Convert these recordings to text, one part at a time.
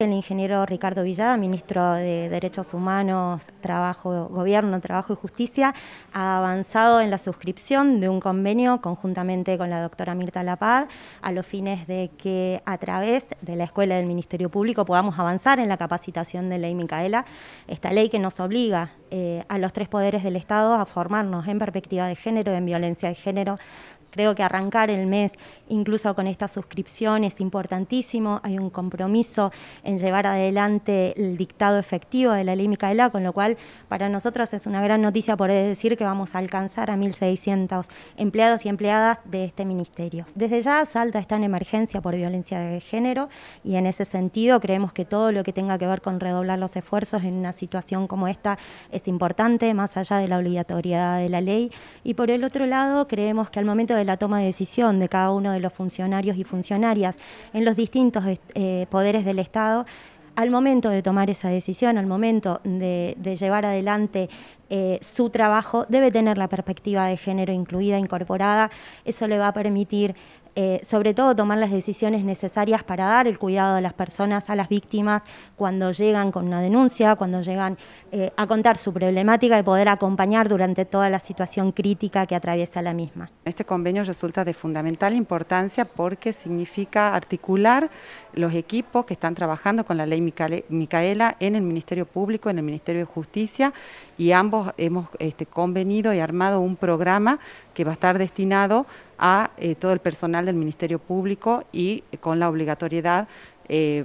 El ingeniero Ricardo Villada, ministro de Derechos Humanos, Trabajo, Gobierno, Trabajo y Justicia, ha avanzado en la suscripción de un convenio conjuntamente con la doctora Mirta Lapad a los fines de que a través de la Escuela del Ministerio Público podamos avanzar en la capacitación de ley Micaela, esta ley que nos obliga eh, a los tres poderes del Estado a formarnos en perspectiva de género, en violencia de género, Creo que arrancar el mes incluso con esta suscripción es importantísimo. Hay un compromiso en llevar adelante el dictado efectivo de la ley Micaela, con lo cual para nosotros es una gran noticia poder decir que vamos a alcanzar a 1.600 empleados y empleadas de este ministerio. Desde ya Salta está en emergencia por violencia de género y en ese sentido creemos que todo lo que tenga que ver con redoblar los esfuerzos en una situación como esta es importante, más allá de la obligatoriedad de la ley. Y por el otro lado, creemos que al momento de la toma de decisión de cada uno de los funcionarios y funcionarias en los distintos eh, poderes del Estado al momento de tomar esa decisión, al momento de llevar adelante eh, su trabajo debe tener la perspectiva de género incluida, incorporada. Eso le va a permitir, eh, sobre todo, tomar las decisiones necesarias para dar el cuidado a las personas, a las víctimas, cuando llegan con una denuncia, cuando llegan eh, a contar su problemática y poder acompañar durante toda la situación crítica que atraviesa la misma. Este convenio resulta de fundamental importancia porque significa articular los equipos que están trabajando con la ley Micaela en el Ministerio Público, en el Ministerio de Justicia y ambos hemos este, convenido y armado un programa que va a estar destinado a eh, todo el personal del Ministerio Público y eh, con la obligatoriedad eh,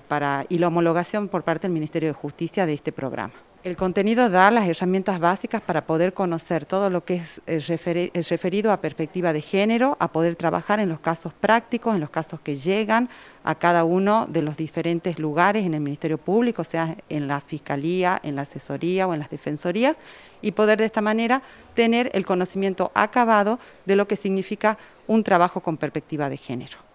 y la homologación por parte del Ministerio de Justicia de este programa. El contenido da las herramientas básicas para poder conocer todo lo que es, eh, eh, referido a perspectiva de género, a poder trabajar en los casos prácticos, en los casos que llegan a cada uno de los diferentes lugares en el Ministerio Público, sea en la Fiscalía, en la Asesoría o en las Defensorías, y poder de esta manera tener el conocimiento acabado de lo que significa un trabajo con perspectiva de género.